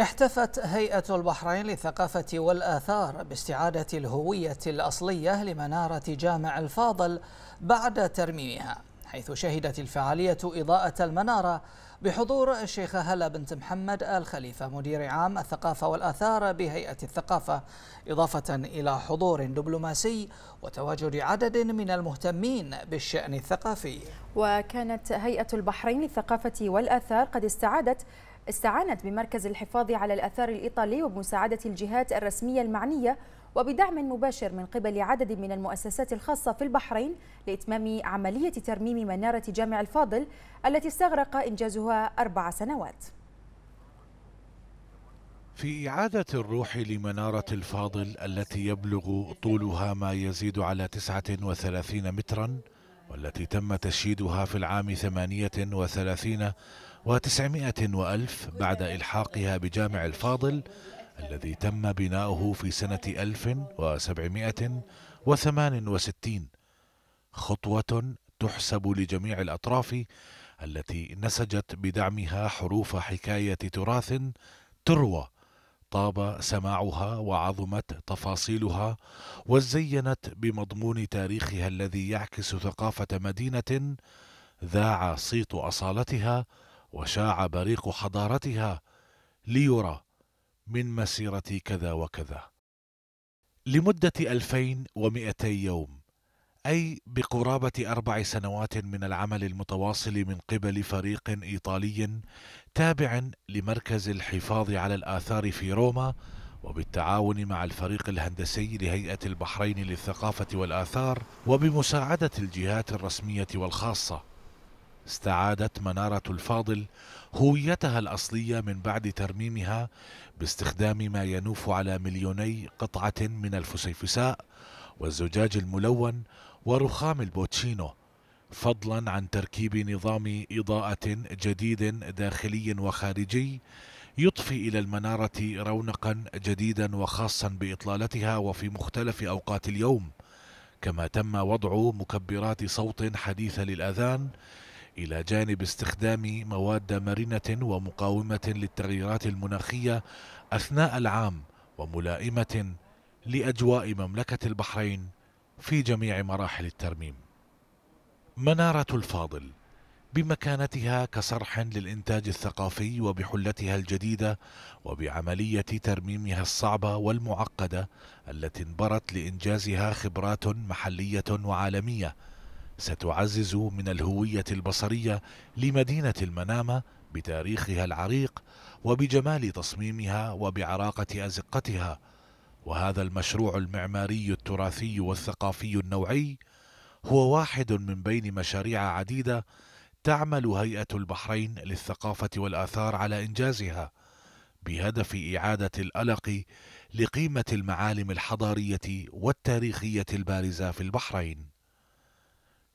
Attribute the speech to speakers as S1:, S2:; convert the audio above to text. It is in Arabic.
S1: احتفت هيئة البحرين للثقافة والآثار باستعادة الهوية الأصلية لمنارة جامع الفاضل بعد ترميمها حيث شهدت الفعالية إضاءة المنارة بحضور الشيخة هلا بنت محمد آل خليفة مدير عام الثقافة والآثار بهيئة الثقافة إضافة إلى حضور دبلوماسي وتواجد عدد من المهتمين بالشأن الثقافي
S2: وكانت هيئة البحرين للثقافة والآثار قد استعادت استعانت بمركز الحفاظ على الآثار الإيطالي وبمساعدة الجهات الرسمية المعنية وبدعم مباشر من قبل عدد من المؤسسات الخاصة في البحرين لإتمام عملية ترميم منارة جامع الفاضل التي استغرق إنجازها أربع سنوات
S3: في إعادة الروح لمنارة الفاضل التي يبلغ طولها ما يزيد على 39 متراً والتي تم تشييدها في العام 38 وتسعمائة وألف بعد إلحاقها بجامع الفاضل الذي تم بناؤه في سنة 1768 خطوة تحسب لجميع الأطراف التي نسجت بدعمها حروف حكاية تراث تروى طاب سماعها وعظمت تفاصيلها وزينت بمضمون تاريخها الذي يعكس ثقافة مدينة ذاع صيت أصالتها وشاع بريق حضارتها ليرى من مسيرة كذا وكذا لمدة 2200 يوم أي بقرابة أربع سنوات من العمل المتواصل من قبل فريق إيطالي تابع لمركز الحفاظ على الآثار في روما وبالتعاون مع الفريق الهندسي لهيئة البحرين للثقافة والآثار وبمساعدة الجهات الرسمية والخاصة استعادت منارة الفاضل هويتها الأصلية من بعد ترميمها باستخدام ما ينوف على مليوني قطعة من الفسيفساء والزجاج الملون ورخام البوتشينو فضلا عن تركيب نظام إضاءة جديد داخلي وخارجي يضفي إلى المنارة رونقا جديدا وخاصا بإطلالتها وفي مختلف أوقات اليوم كما تم وضع مكبرات صوت حديثة للأذان إلى جانب استخدام مواد مرنة ومقاومة للتغييرات المناخية أثناء العام وملائمة لأجواء مملكة البحرين في جميع مراحل الترميم. منارة الفاضل بمكانتها كصرح للإنتاج الثقافي وبحلتها الجديدة وبعملية ترميمها الصعبة والمعقدة التي انبرت لإنجازها خبرات محلية وعالمية ستعزز من الهوية البصرية لمدينة المنامة بتاريخها العريق وبجمال تصميمها وبعراقة أزقتها وهذا المشروع المعماري التراثي والثقافي النوعي هو واحد من بين مشاريع عديدة تعمل هيئة البحرين للثقافة والآثار على إنجازها بهدف إعادة الألق لقيمة المعالم الحضارية والتاريخية البارزة في البحرين